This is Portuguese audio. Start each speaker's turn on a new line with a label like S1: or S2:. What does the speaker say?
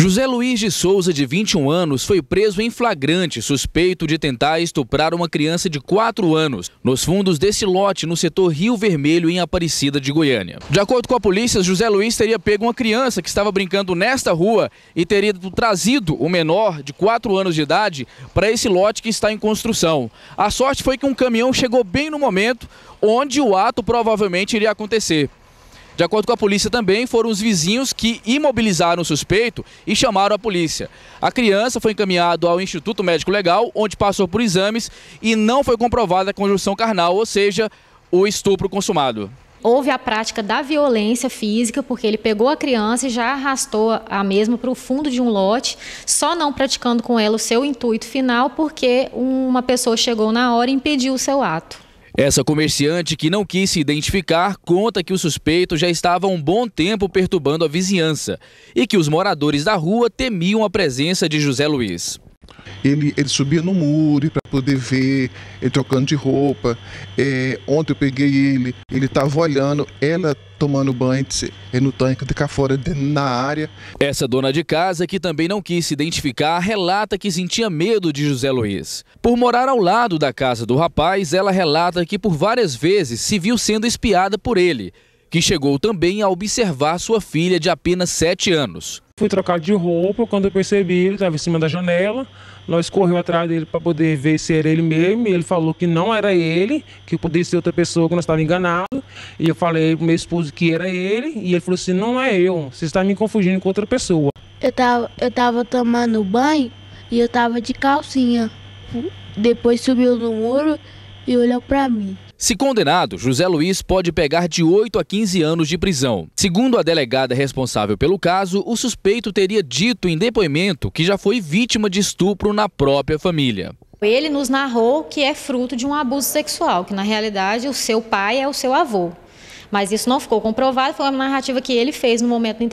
S1: José Luiz de Souza, de 21 anos, foi preso em flagrante, suspeito de tentar estuprar uma criança de 4 anos, nos fundos desse lote no setor Rio Vermelho, em Aparecida de Goiânia. De acordo com a polícia, José Luiz teria pego uma criança que estava brincando nesta rua e teria trazido o menor, de 4 anos de idade, para esse lote que está em construção. A sorte foi que um caminhão chegou bem no momento onde o ato provavelmente iria acontecer. De acordo com a polícia também, foram os vizinhos que imobilizaram o suspeito e chamaram a polícia. A criança foi encaminhada ao Instituto Médico Legal, onde passou por exames e não foi comprovada a conjunção carnal, ou seja, o estupro consumado
S2: houve a prática da violência física, porque ele pegou a criança e já arrastou a mesma para o fundo de um lote, só não praticando com ela o seu intuito final, porque uma pessoa chegou na hora e impediu o seu ato.
S1: Essa comerciante, que não quis se identificar, conta que o suspeito já estava um bom tempo perturbando a vizinhança e que os moradores da rua temiam a presença de José Luiz.
S3: Ele, ele subia no muro para poder ver, ele trocando de roupa. É, ontem eu peguei ele, ele estava olhando, ela tomando banho no tanque de cá tá tá fora, de, na área.
S1: Essa dona de casa, que também não quis se identificar, relata que sentia medo de José Luiz. Por morar ao lado da casa do rapaz, ela relata que por várias vezes se viu sendo espiada por ele, que chegou também a observar sua filha de apenas 7 anos
S3: fui trocar de roupa. Quando eu percebi, ele estava em cima da janela. Nós correu atrás dele para poder ver se era ele mesmo. ele falou que não era ele, que podia ser outra pessoa, que nós estávamos enganados. E eu falei o meu esposo que era ele. E ele falou assim: não é eu, você está me confundindo com outra pessoa.
S2: Eu estava eu tava tomando banho e eu estava de calcinha. Depois subiu no muro e olhou para mim.
S1: Se condenado, José Luiz pode pegar de 8 a 15 anos de prisão. Segundo a delegada responsável pelo caso, o suspeito teria dito em depoimento que já foi vítima de estupro na própria família.
S2: Ele nos narrou que é fruto de um abuso sexual, que na realidade o seu pai é o seu avô. Mas isso não ficou comprovado, foi uma narrativa que ele fez no momento